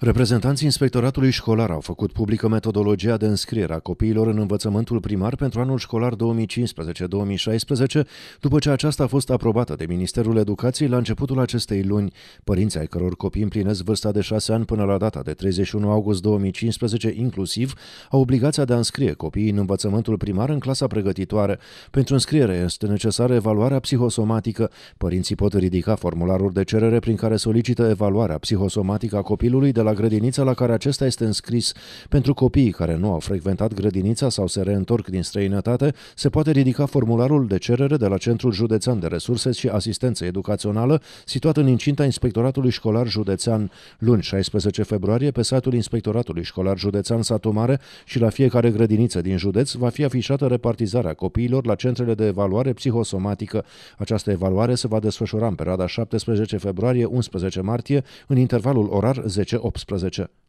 Reprezentanții Inspectoratului Școlar au făcut publică metodologia de înscriere a copiilor în învățământul primar pentru anul școlar 2015-2016, după ce aceasta a fost aprobată de Ministerul Educației la începutul acestei luni. Părinții ai căror copii împlinesc vârsta de 6 ani până la data de 31 august 2015 inclusiv au obligația de a înscrie copiii în învățământul primar în clasa pregătitoare. Pentru înscriere este necesară evaluarea psihosomatică. Părinții pot ridica formularul de cerere prin care solicită evaluarea psihosomatică a copilului de la la grădinița la care acesta este înscris. Pentru copiii care nu au frecventat grădinița sau se reîntorc din străinătate, se poate ridica formularul de cerere de la Centrul Județean de Resurse și Asistență Educațională, situat în incinta Inspectoratului Școlar Județean, luni 16 februarie, pe site-ul Inspectoratului Școlar Județean Satu Mare și la fiecare grădiniță din județ va fi afișată repartizarea copiilor la centrele de evaluare psihosomatică. Această evaluare se va desfășura în perioada 17 februarie-11 martie, în intervalul orar 10-18. 18.